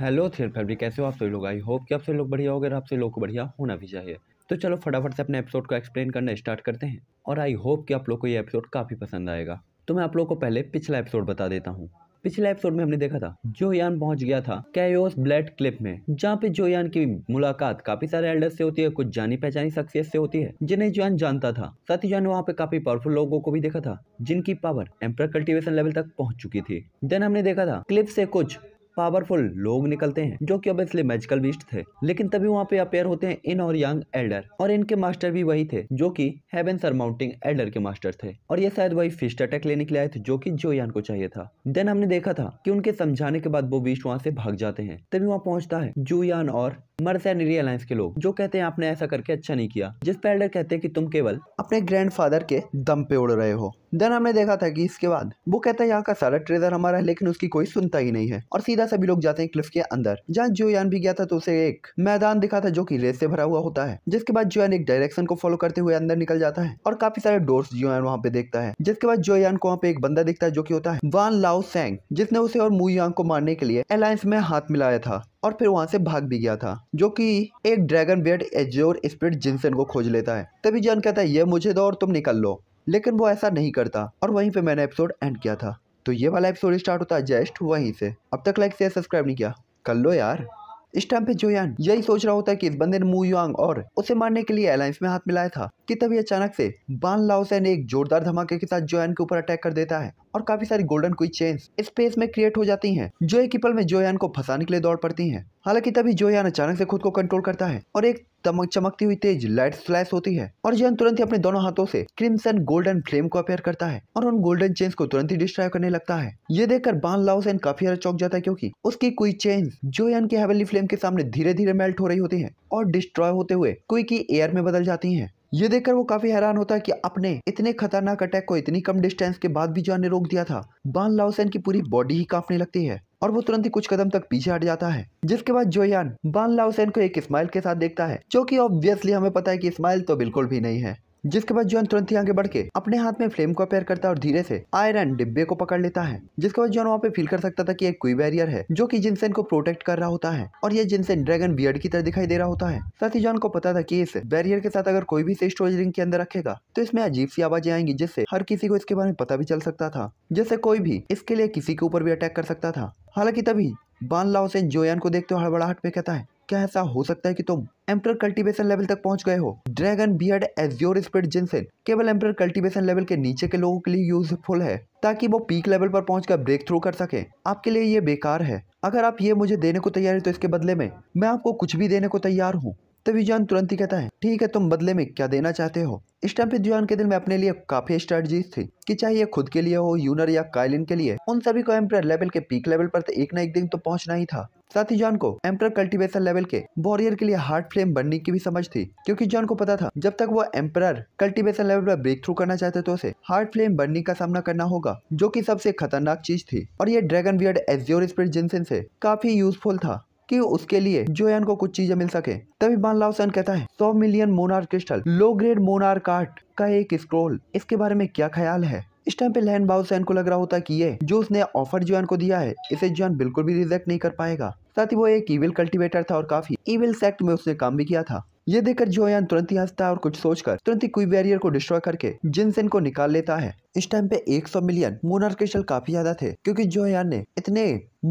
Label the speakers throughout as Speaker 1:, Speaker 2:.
Speaker 1: hello there fabric कैसे हो आप सभी लोग आई होप कि आप सभी लोग बढ़िया हो गए आप सभी लोग को बढ़िया होना भी चाहिए तो चलो फटाफट से अपने एपिसोड को एक्सप्लेन करना स्टार्ट करते हैं और आई होप कि आप लोग को ये एपिसोड काफ़ी पसंद आएगा तो मैं आप लोग को पहले पिछला एपिसोड बता देता हूँ पिछले एपिसोड में हमने देखा था जो यान पहुंच गया था कैयोस ब्लड क्लिप में जहाँ पे जो यान की मुलाकात काफी सारे एल्डर्स से होती है कुछ जानी पहचानी शख्सियत से होती है जिन्हें जो यान जानता था साथ ही जो वहाँ पे काफी पावरफुल लोगों को भी देखा था जिनकी पावर एम्पर कल्टिवेशन लेवल तक पहुंच चुकी थी देन हमने देखा था क्लिप से कुछ पावरफुल लोग निकलते हैं जो कि ऑब्वियसली मैजिकल बीस्ट थे लेकिन तभी वहाँ पे अपेयर होते हैं इन और यंग एल्डर और इनके मास्टर भी वही थे जो कि हेवन सरमाउंटिंग एल्डर के मास्टर थे और ये शायद वही फिस्ट अटैक लेने के लिए आए थे जो कि यान को चाहिए था देन हमने देखा था कि उनके समझाने के बाद वो बीस्ट वहाँ से भाग जाते हैं तभी वहाँ पहुंचता है जुयान और मर्सैनरी अलायंस के लोग जो कहते हैं आपने ऐसा करके अच्छा नहीं किया जिस पर कहते हैं कि तुम केवल अपने ग्रैंडफादर के दम पे उड़ रहे हो देन हमने देखा था कि इसके बाद वो कहता है यहाँ का सारा ट्रेजर हमारा है लेकिन उसकी कोई सुनता ही नहीं है और सीधा सभी लोग जाते हैं क्लिफ के अंदर जहाँ जोयान भी गया था तो उसे एक मैदान दिखा था जो की रेत से भरा हुआ होता है जिसके बाद जोयान एक डायरेक्शन को फॉलो करते हुए अंदर निकल जाता है और काफी सारे डोर्स जोयान वहाँ पे देखता है जिसके बाद जोयान को वहाँ पे एक बंदा दिखता है जो की होता है वान लाओ सेंग जिसने उसे और मुयांग को मारने के लिए अलायंस में हाथ मिलाया था और फिर वहाँ से भाग भी गया था जो कि एक dragon beard azure spirit ginseng को खोज लेता है तभी जॉन कहता है ये मुझे दो और तुम निकल लो लेकिन वो ऐसा नहीं करता और वहीं पे मैंने एपिसोड एंड किया था तो ये वाला एपिसोड स्टार्ट होता है जस्ट वहीं से अब तक लाइक से सब्सक्राइब नहीं किया कर लो यार इस टाइम पे जोयान यही सोच रहा होता है कि इस बंदे ने मू युआंग और उसे मारने के लिए अलायंस में हाथ मिलाया था कि तभी अचानक से बान लाओसेन एक जोरदार धमाके के साथ जोयान के ऊपर अटैक कर देता है और काफी सारी गोल्डन क्विक चेन्स स्पेस में क्रिएट हो जाती हैं जो एक पल में जोयान को फंसाने के लिए दौड़ पड़ती हैं हालांकि तभी जोयान अचानक से खुद को कंट्रोल करता है और एक तमक चमकती हुई तेज लाइट स्लैश होती है और जोयान तुरंत ही अपने दोनों हाथों से क्रिमसन गोल्डन फ्लेम को अपेयर करता है और उन गोल्डन चेन्स को तुरंत ही डिस्ट्रॉय करने लगता है ये देखकर बान लाओसेन काफी हरा चौक जाता है क्योंकि उसकी कोई चेन्स जोयान की हेवेली फ्लेम के सामने धीरे धीरे मेल्ट हो रही होती है और डिस्ट्रॉय होते हुए कोई की एयर में बदल जाती है ये देखकर वो काफी हैरान होता है कि अपने इतने खतरनाक अटैक को इतनी कम डिस्टेंस के बाद भी जान ने रोक दिया था बान लाओसेन की पूरी बॉडी ही कांपने लगती है और वो तुरंत ही कुछ कदम तक पीछे हट जाता है जिसके बाद जोयान बान लाओसेन को एक स्माइल के साथ देखता है जो कि ऑब्वियसली हमें पता है कि स्माइल तो बिल्कुल भी नहीं है जिसके बाद जॉन तुरंत ही आगे बढ़ के अपने हाथ में फ्लेम को अपेयर करता है और धीरे से आयरन डिब्बे को पकड़ लेता है जिसके बाद जॉन वहाँ पे फील कर सकता था कि एक कोई बैरियर है जो कि जिनसेन को प्रोटेक्ट कर रहा होता है और ये जिनसेन ड्रैगन बियर्ड की तरह दिखाई दे रहा होता है साथ ही जॉन को पता था की इस बैरियर के साथ अगर कोई भी स्टोरेज रिंग के अंदर रखेगा तो इसमें अजीब सी आवाजें आएंगी जिससे हर किसी को इसके बारे में पता भी चल सकता था जिससे कोई भी इसके लिए किसी के ऊपर भी अटैक कर सकता था हालांकि तभी बान लाओसेन जोयान को देखते हुए हड़बड़ाहट में कहता है क्या ऐसा हो सकता है कि तुम एम्प्रर कल्टीवेशन लेवल तक पहुंच गए हो dragon beard azure spirit ginseng केवल एम्प्रर कल्टीवेशन लेवल के नीचे के लोगों के लिए यूजफुल है ताकि वो पीक लेवल पर पहुंचकर ब्रेक थ्रू कर सके आपके लिए ये बेकार है अगर आप ये मुझे देने को तैयार है तो इसके बदले में मैं आपको कुछ भी देने को तैयार हूँ तभी जॉन तुरंत ही कहता है ठीक है तुम बदले में क्या देना चाहते हो इस टाइम पे जॉन के दिल में अपने लिए काफी स्ट्रेटजीज थी कि चाहे ये खुद के लिए हो यूनर या काइलिन के लिए उन सभी को एम्प्रायर लेवल के पीक लेवल पर तो एक ना एक दिन तो पहुंचना ही था साथ ही जॉन को एम्पर कल्टीवेशन लेवल के वॉरियर के लिए हार्ट फ्लेम बनने की भी समझ थी क्योंकि जॉन को पता था जब तक वो एम्प्रर कल्टीवेशन लेवल पर ब्रेक थ्रू करना चाहते तो उसे हार्ट फ्लेम बनने का सामना करना होगा जो कि सबसे खतरनाक चीज थी और ये dragon beard azure spirit ginseng से काफी यूजफुल था कि उसके लिए जो है उनको कुछ चीजें मिल सके तभी बान लाउसन कहता है सौ मिलियन मोनार क्रिस्टल लो ग्रेड मोनार कार्ट का एक स्क्रोल इसके बारे में क्या ख्याल है इस टाइम पे लैंड बाउस को लग रहा होता कि ये जो उसने ऑफर जुआन को दिया है इसे जो बिल्कुल भी रिजेक्ट नहीं कर पाएगा साथ ही वो एक इविल कल्टीवेटर था और काफी इविल सेक्ट में उसने काम भी किया था ये देखकर जोयान तुरंत ही हंसता है और कुछ सोचकर तुरंत ही कोई बैरियर को डिस्ट्रॉय करके जिनसेन को निकाल लेता है इस टाइम पे 100 मिलियन मोनार क्रिस्टल काफी ज्यादा थे क्योंकि जोयान ने इतने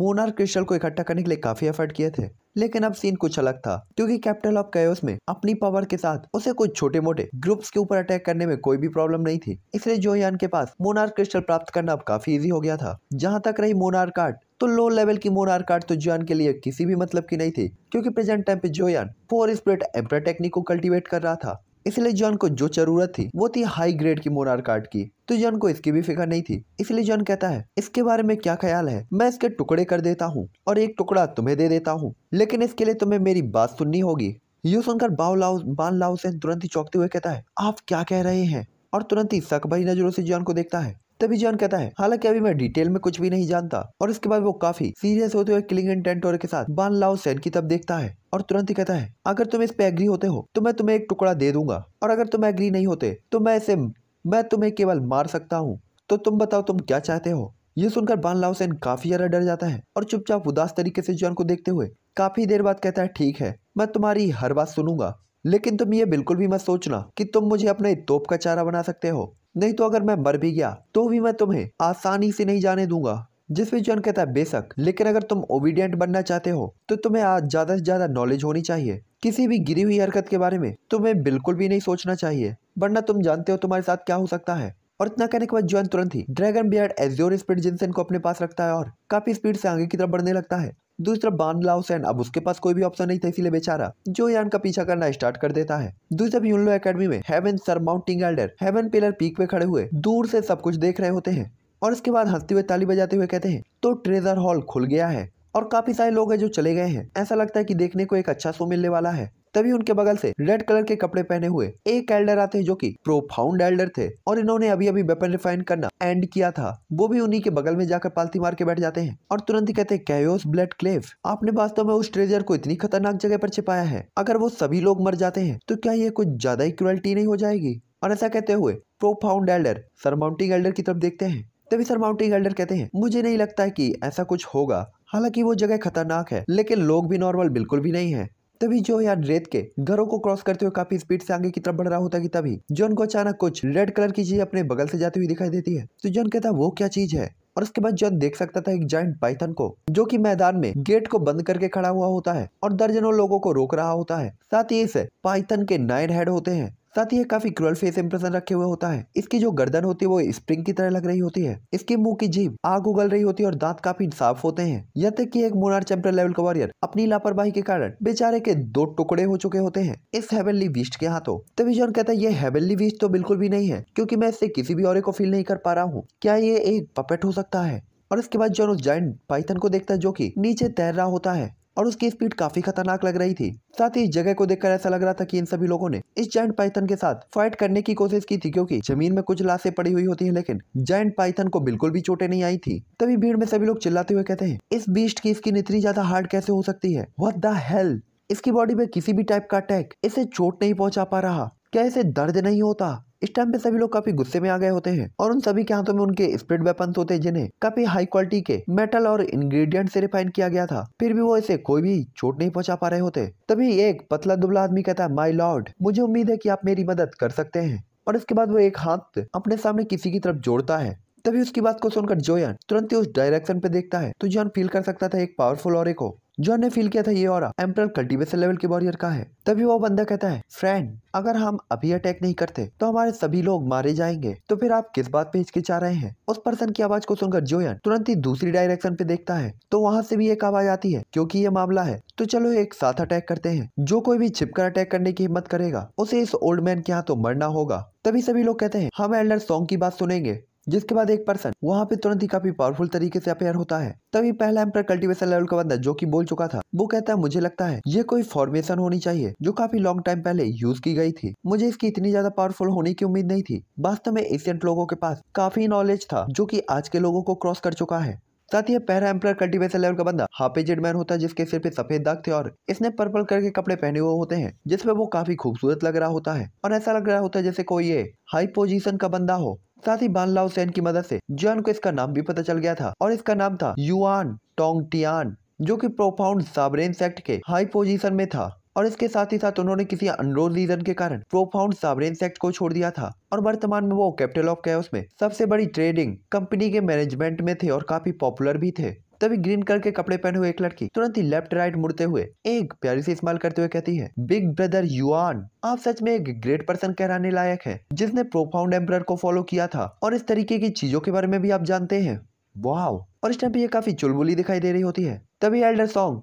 Speaker 1: मोनार क्रिस्टल को इकट्ठा करने के लिए काफी एफर्ट किए थे लेकिन अब सीन कुछ अलग था क्योंकि कैपिटल ऑफ कैस में अपनी पावर के साथ उसे कुछ छोटे मोटे ग्रुप्स के ऊपर अटैक करने में कोई भी प्रॉब्लम नहीं थी इसलिए जोयान के पास मोनार क्रिस्टल प्राप्त करना अब काफी इजी हो गया था जहाँ तक रही मोनार कार्ड तो लो लेवल की मोनार कार्ड तो जोयान के लिए किसी भी मतलब की नहीं थी क्योंकि प्रेजेंट टाइम पे जोयान फोर स्प्लिट एम्प्रा टेक्निक को कल्टीवेट कर रहा था इसलिए जॉन को जो जरूरत थी वो थी हाई ग्रेड की मोरार कार्ड की तो जॉन को इसकी भी फिक्र नहीं थी इसलिए जॉन कहता है इसके बारे में क्या ख्याल है मैं इसके टुकड़े कर देता हूँ और एक टुकड़ा तुम्हें दे देता हूँ लेकिन इसके लिए तुम्हें मेरी बात सुननी होगी यू सुनकर बाव लाओ बान लाउ से तुरंत ही चौंकते हुए कहता है आप क्या कह रहे हैं और तुरंत ही सक भरी नजरों से जॉन को देखता है तभी जॉन कहता है हालांकि अभी मैं डिटेल में कुछ भी नहीं जानता और इसके बाद वो काफी सीरियस होते हुए किलिंग टेंटोर के साथ बान लाओ सेन की तब देखता है और तुरंत ही कहता है अगर तुम इस पे एग्री होते हो तो मैं तुम्हें एक टुकड़ा दे दूंगा और अगर तुम एग्री नहीं होते तो मैं इसे मैं तुम्हें केवल मार सकता हूँ तो तुम बताओ तुम क्या चाहते हो ये सुनकर बान लाओ सेन काफी ज्यादा डर जाता है और चुपचाप उदास तरीके से जॉन को देखते हुए काफी देर बाद कहता है ठीक है मैं तुम्हारी हर बात सुनूंगा लेकिन तुम ये बिल्कुल भी मत सोचना कि तुम मुझे अपने तोप का चारा बना सकते हो नहीं तो अगर मैं मर भी गया तो भी मैं तुम्हें आसानी से नहीं जाने दूंगा जिसमें जॉन कहता है बेशक लेकिन अगर तुम ओबीडियंट बनना चाहते हो तो तुम्हें आज ज़्यादा से ज़्यादा नॉलेज होनी चाहिए किसी भी गिरी हुई हरकत के बारे में तुम्हें बिल्कुल भी नहीं सोचना चाहिए वरना तुम जानते हो तुम्हारे साथ क्या हो सकता है और इतना कहने के बाद जॉन तुरंत ही dragon beard azure spirit ginseng इनको अपने पास रखता है और काफी स्पीड से आगे की तरफ बढ़ने लगता है दूसरी तरफ बान लाओसेन अब उसके पास कोई भी ऑप्शन नहीं था इसीलिए बेचारा जो यान का पीछा करना स्टार्ट कर देता है दूसरी तरफ यूनलो अकेडमी में heaven surmounting elder heaven pillar peak पे खड़े हुए दूर से सब कुछ देख रहे होते हैं और इसके बाद हंसते हुए ताली बजाते हुए कहते हैं तो ट्रेजर हॉल खुल गया है और काफी सारे लोग हैं जो चले गए हैं ऐसा लगता है कि देखने को एक अच्छा शो मिलने वाला है तभी उनके बगल से रेड कलर के कपड़े पहने हुए एक एल्डर आते हैं जो कि प्रोफाउंड एल्डर थे और इन्होंने अभी अभी वेपन रिफाइन करना एंड किया था वो भी उन्हीं के बगल में जाकर पालती मार के बैठ जाते हैं और तुरंत ही कहते हैं ब्लड क्लेव आपने वास्तव में उस ट्रेजर को इतनी खतरनाक जगह पर छिपाया है अगर वो सभी लोग मर जाते हैं तो क्या ये कुछ ज्यादा ही क्रुअल्टी नहीं हो जाएगी और ऐसा कहते हुए प्रोफाउंड एल्डर सरमाउंटिंग एल्डर की तरफ देखते हैं तभी सरमाउंटिंग एल्डर कहते हैं मुझे नहीं लगता है कि ऐसा कुछ होगा हालांकि वो जगह खतरनाक है लेकिन लोग भी नॉर्मल बिल्कुल भी नहीं है तभी जो यार रेत के घरों को क्रॉस करते हुए काफी स्पीड से आगे की तरफ बढ़ रहा होता है कि तभी जॉन को अचानक कुछ रेड कलर की चीज अपने बगल से जाती हुई दिखाई देती है तो जॉन कहता है वो क्या चीज है और उसके बाद जॉन देख सकता था एक जॉइंट पाइथन को जो कि मैदान में गेट को बंद करके खड़ा हुआ होता है और दर्जनों लोगों को रोक रहा होता है साथ ही इसे पाइथन के नाइन हेड होते हैं साथ ही ये काफी क्रूअल फेस इंप्रेशन रखे हुए होता है इसकी जो गर्दन होती है वो स्प्रिंग की तरह लग रही होती है इसके मुंह की जीभ आग उगल रही होती है और दांत काफी साफ होते हैं यहाँ तक तो की एक मोनार चैप्टर लेवल का वॉरियर अपनी लापरवाही के कारण बेचारे के दो टुकड़े हो चुके होते हैं इस हेवनली बीस्ट के हाथों तभी जो कहता है ये हेवनली बीस्ट तो बिल्कुल भी नहीं है क्यूँकी मैं इससे किसी भी और को फील नहीं कर पा रहा हूँ क्या ये एक पपेट हो सकता है और इसके बाद जॉन उस पाइथन को देखता है जो कि नीचे तैर रहा होता है और उसकी स्पीड काफी खतरनाक लग रही थी साथ ही इस जगह को देखकर ऐसा लग रहा था कि इन सभी लोगों ने इस जाइंट पाइथन के साथ फाइट करने की कोशिश की थी क्योंकि जमीन में कुछ लाशें पड़ी हुई होती है लेकिन जाइंट पाइथन को बिल्कुल भी चोटें नहीं आई थी तभी भीड़ में सभी लोग चिल्लाते हुए कहते हैं इस बीस्ट की स्किन इतनी ज्यादा हार्ड कैसे हो सकती है वट द हेल इसकी बॉडी में किसी भी टाइप का अटैक इसे चोट नहीं पहुंचा पा रहा क्या इसे दर्द नहीं होता इस टाइम पे सभी लोग काफी गुस्से में आ गए होते हैं और उन सभी के हाथों में उनके स्प्रिट वेपन होते हैं जिन्हें काफी हाई क्वालिटी के मेटल और इंग्रेडिएंट से रिफाइन किया गया था फिर भी वो इसे कोई भी चोट नहीं पहुंचा पा रहे होते तभी एक पतला दुबला आदमी कहता है माई लॉर्ड मुझे उम्मीद है की आप मेरी मदद कर सकते हैं और इसके बाद वो एक हाथ अपने सामने किसी की तरफ जोड़ता है तभी उसकी बात को सुनकर जोयन तुरंत ही उस डायरेक्शन पे देखता है तो जोन फील कर सकता था एक पावरफुल और को जॉन ने फील किया था ये और एम्परल कल्टिवेशन लेवल के वॉरियर का है तभी वो बंदा कहता है फ्रेंड अगर हम अभी अटैक नहीं करते तो हमारे सभी लोग मारे जाएंगे तो फिर आप किस बात पे हिचकिचा रहे हैं उस पर्सन की आवाज को सुनकर जोयन तुरंत ही दूसरी डायरेक्शन पे देखता है तो वहाँ से भी एक आवाज आती है क्योंकि ये मामला है तो चलो एक साथ अटैक करते हैं जो कोई भी छिपकर अटैक करने की हिम्मत करेगा उसे इस ओल्ड मैन के यहाँ तो मरना होगा तभी सभी लोग कहते हैं हम एल्डर सॉन्ग की बात सुनेंगे जिसके बाद एक पर्सन वहाँ पे तुरंत ही काफी पावरफुल तरीके से अपेयर होता है तभी पहला एम्पर कल्टीवेशन लेवल का बंदा जो कि बोल चुका था वो कहता है मुझे लगता है ये कोई फॉर्मेशन होनी चाहिए जो काफी लॉन्ग टाइम पहले यूज की गई थी मुझे इसकी इतनी ज्यादा पावरफुल होने की उम्मीद नहीं थी वास्तव में एशियंट लोगों के पास काफी नॉलेज था जो की आज के लोगों को क्रॉस कर चुका है साथ ही पहला एम्पर कल्टिवेशन लेवल का बंदा हाफेजेड मैन होता है जिसके सिर पे सफेद दाग थे और इसने पर्पल कलर के कपड़े पहने हुए होते हैं जिसमें वो काफी खूबसूरत लग रहा होता है और ऐसा लग रहा होता है जैसे कोई ये हाई पोजीशन का बंदा हो साथ ही बान लाओ की मदद से जॉन को इसका नाम भी पता चल गया था और इसका नाम था युआन टोंग टियान जो कि प्रोफाउंड साबरेन सेक्ट के हाई पोजीशन में था और इसके साथ ही साथ उन्होंने किसी अनरोल रीजन के कारण प्रोफाउंड साबरेन सेक्ट को छोड़ दिया था और वर्तमान में वो कैपिटल ऑफ कैस में सबसे बड़ी ट्रेडिंग कंपनी के मैनेजमेंट में थे और काफी पॉपुलर भी थे तभी ग्रीन कलर के कपड़े पहने हुए एक लड़की तुरंत ही लेफ्ट राइट मुड़ते हुए एक प्यारी से इस्तेमाल करते हुए कहती है बिग ब्रदर युआन आप सच में एक ग्रेट पर्सन कहराने लायक है जिसने प्रोफाउंड एम्पर को फॉलो किया था और इस तरीके की चीजों के बारे में भी आप जानते हैं वाह और इस टाइम पे ये काफी चुलबुली दिखाई दे रही होती है तभी एल्डर सॉन्ग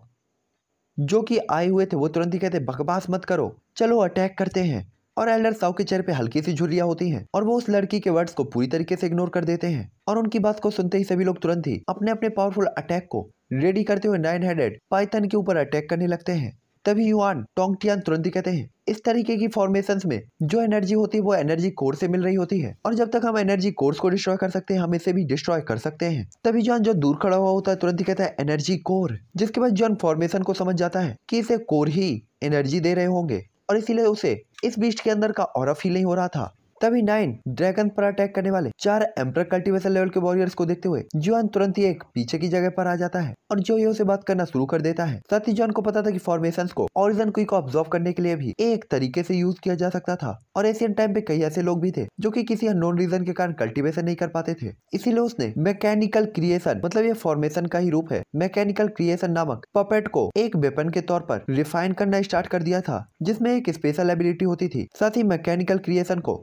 Speaker 1: जो कि आए हुए थे वो तुरंत ही कहते बकवास मत करो चलो अटैक करते हैं और एल्डर साउ के चेहरे पे हल्की सी झुरिया होती हैं और वो उस लड़की के वर्ड्स को पूरी तरीके से इग्नोर कर देते हैं और उनकी बात को सुनते ही सभी लोग तुरंत ही अपने अपने पावरफुल अटैक को रेडी करते हुए नाइन हेडेड पाइथन के ऊपर अटैक करने लगते हैं तभी युआन टोंगटियान तुरंत ही कहते हैं इस तरीके की फॉर्मेशन में जो एनर्जी होती है वो एनर्जी कोर से मिल रही होती है और जब तक हम एनर्जी कोर्स को डिस्ट्रॉय कर सकते हैं हम इसे भी डिस्ट्रॉय कर सकते हैं तभी जॉन जो दूर खड़ा हुआ होता है तुरंत ही कहता है एनर्जी कोर जिसके बाद जॉन फॉर्मेशन को समझ जाता है कि इसे कोर ही एनर्जी दे रहे होंगे और इसीलिए उसे इस बीस्ट के अंदर का और फील नहीं हो रहा था तभी नाइन ड्रैगन पर अटैक करने वाले चार एम्पर कल्टिवेशन लेवल के वॉरियर्स को देखते हुए जॉन तुरंत ही एक पीछे की जगह पर आ जाता है और ये उसे बात करना शुरू कर देता है साथ ही जॉन को पता था कि फॉर्मेशंस को ऑरिजन क्विक को ऑब्जर्व करने के लिए भी एक तरीके से यूज किया जा सकता था और एशियन टाइम पे कई ऐसे लोग भी थे जो कि किसी अनोन रीजन के कारण कल्टिवेशन नहीं कर पाते थे इसीलिए उसने मैकेनिकल क्रिएशन मतलब ये फॉर्मेशन का ही रूप है मैकेनिकल क्रिएशन नामक पपेट को एक वेपन के तौर पर रिफाइन करना स्टार्ट कर दिया था जिसमे एक स्पेशल एबिलिटी होती थी साथ ही मैकेनिकल क्रिएशन को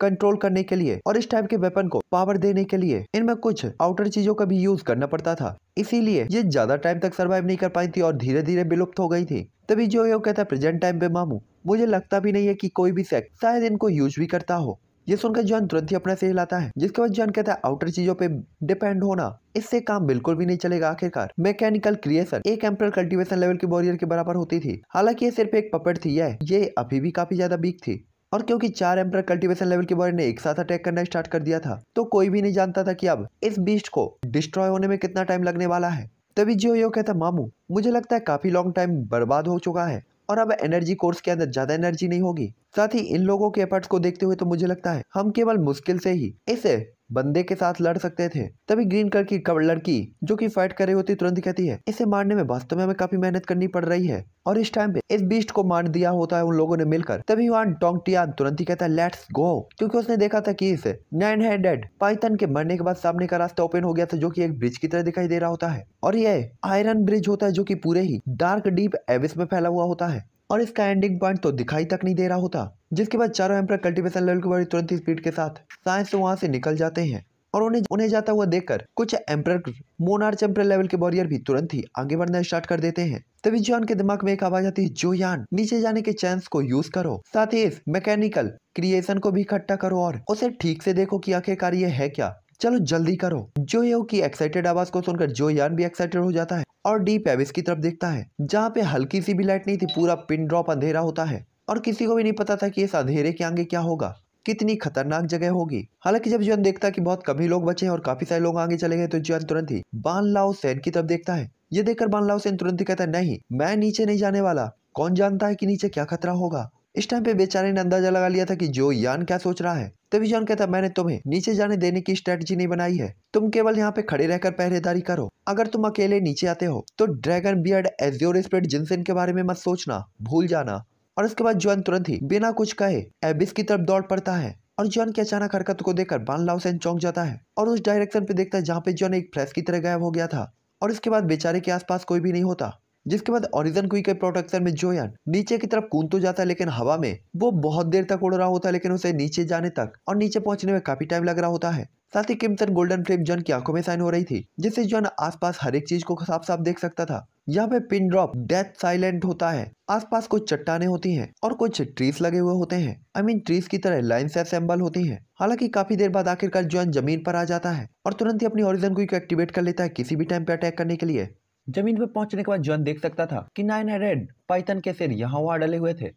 Speaker 1: कंट्रोल करने के लिए और इस टाइप के वेपन को पावर देने के लिए इनमें कुछ आउटर चीजों का भी यूज करना पड़ता था इसीलिए ये ज्यादा टाइम तक सर्वाइव नहीं कर पाई थी और धीरे धीरे विलुप्त हो गई थी तभी जो ये कहता प्रेजेंट टाइम पे मामू मुझे लगता भी नहीं है की कोई भी सेक्ट शायद इनको यूज भी करता हो ये सुनकर जॉन तुरंत ही अपना से हिलाता है जिसके बाद जॉन कहता है आउटर चीजों पे डिपेंड होना इससे काम बिल्कुल भी नहीं चलेगा आखिरकार मैकेनिकल क्रिएशन एक एम्पर कल्टीवेशन लेवल के बॉरियर के बराबर होती थी हालांकि ये सिर्फ एक पपेट थी ये अभी भी काफी ज्यादा बीक थी और क्योंकि चार एम्पर कल्टीवेशन लेवल के बॉय ने एक साथ अटैक करना स्टार्ट कर दिया था तो कोई भी नहीं जानता था कि अब इस बीस्ट को डिस्ट्रॉय होने में कितना टाइम लगने वाला है तभी जियो यो कहता मामू मुझे लगता है काफी लॉन्ग टाइम बर्बाद हो चुका है और अब एनर्जी कोर्स के अंदर ज्यादा एनर्जी नहीं होगी साथ ही इन लोगों के एफर्ट्स को देखते हुए तो मुझे लगता है हम केवल मुश्किल से ही इस बंदे के साथ लड़ सकते थे तभी ग्रीन कलर की लड़की जो कि फाइट कर रही होती तुरंत कहती है इसे मारने में वास्तव में हमें काफी मेहनत करनी पड़ रही है और इस टाइम पे इस बीस्ट को मार दिया होता है उन लोगों ने मिलकर तभी वहाँ डोंग तुरंत ही कहता है लेट्स गो क्योंकि उसने देखा था कि इस नाइन हैंडेड पाइथन के मरने के बाद सामने का रास्ता ओपन हो गया था जो कि एक ब्रिज की तरह दिखाई दे रहा होता है और यह आयरन ब्रिज होता है जो कि पूरे ही डार्क डीप एविस में फैला हुआ होता है और इसका एंडिंग पॉइंट तो दिखाई तक नहीं दे रहा होता जिसके बाद चारों एम्पर कल्टिवेशन लेवल की बड़ी तुरंत स्पीड के साथ साइंस तो वहां से निकल जाते हैं और उन्हें उन्हें जाता हुआ देखकर कुछ एम्पर मोनार्च एम्पर लेवल के वॉरियर भी तुरंत ही आगे बढ़ना स्टार्ट कर देते हैं तभी जॉन के दिमाग में एक आवाज आती है जो यान नीचे जाने के चांस को यूज करो साथ ही इस मैकेनिकल क्रिएशन को भी इकट्ठा करो और उसे ठीक से देखो कि आखिरकार ये है क्या चलो जल्दी करो जो यो की एक्साइटेड आवाज को सुनकर जो यान भी एक्साइटेड हो जाता है और डी पेविस की तरफ देखता है जहाँ पे हल्की सी भी लाइट नहीं थी पूरा पिन ड्रॉप अंधेरा होता है और किसी को भी नहीं पता था कि इस अंधेरे के आगे क्या होगा कितनी खतरनाक जगह होगी हालांकि जब जुअन देखता कि बहुत कम ही लोग बचे हैं और काफी सारे लोग आगे चले गए तो जुअन तुरंत ही बान लाओ सेन की तरफ देखता है ये देखकर बान लाओ सेन तुरंत ही कहता है नहीं मैं नीचे नहीं जाने वाला कौन जानता है कि नीचे क्या खतरा होगा इस टाइम पे बेचारे ने अंदाजा लगा लिया था कि जो यान क्या सोच रहा है तभी जॉन कहता मैंने तुम्हें नीचे जाने देने की स्ट्रेटजी नहीं बनाई है तुम केवल यहाँ पे खड़े रहकर पहरेदारी करो अगर तुम अकेले नीचे आते हो तो dragon beard azure spread ginseng के बारे में मत सोचना भूल जाना और इसके बाद जॉन तुरंत ही बिना कुछ कहे एबिस की तरफ दौड़ पड़ता है और जॉन की अचानक हरकत को देखकर बान लाउसेन चौंक जाता है और उस डायरेक्शन पे देखता है जहाँ पे जॉन एक फ्रेस की तरह गायब हो गया था और इसके बाद बेचारे के आसपास कोई भी नहीं होता जिसके बाद ऑरिजन क्विक के प्रोटेक्शन में जोयन नीचे की तरफ कूद तो जाता है लेकिन हवा में वो बहुत देर तक उड़ रहा होता है लेकिन उसे नीचे जाने तक और नीचे पहुंचने में काफी टाइम लग रहा होता है साथ ही किमसन गोल्डन फ्लेम जॉन की आंखों में साइन हो रही थी जिससे जॉन आसपास हर एक चीज को साफ साफ देख सकता था यहाँ पे पिन ड्रॉप डेथ साइलेंट होता है आसपास कुछ चट्टाने होती हैं और कुछ ट्रीज लगे हुए होते हैं I I mean mean, trees की तरह लाइन से असेंबल होती हैं हालांकि काफी देर बाद आखिरकार जॉन जमीन पर आ जाता है और तुरंत ही अपनी ओरिजन को एक्टिवेट कर लेता है किसी भी टाइम पे अटैक करने के लिए जमीन पर पहुंचने के बाद जॉन देख सकता था कि नाइन हंड्रेड पाइथन के सिर यहाँ वहां डले हुए थे